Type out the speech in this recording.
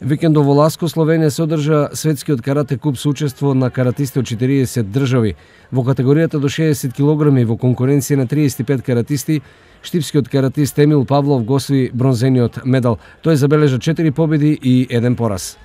Викендо во Ласко, Словенија се одржа светскиот карате куп со учество на каратисти од 40 држави. Во категоријата до 60 кг во конкуренција на 35 каратисти, штипскиот каратист Емил Павлов госви бронзениот медал. Тој забележа 4 победи и еден пораз.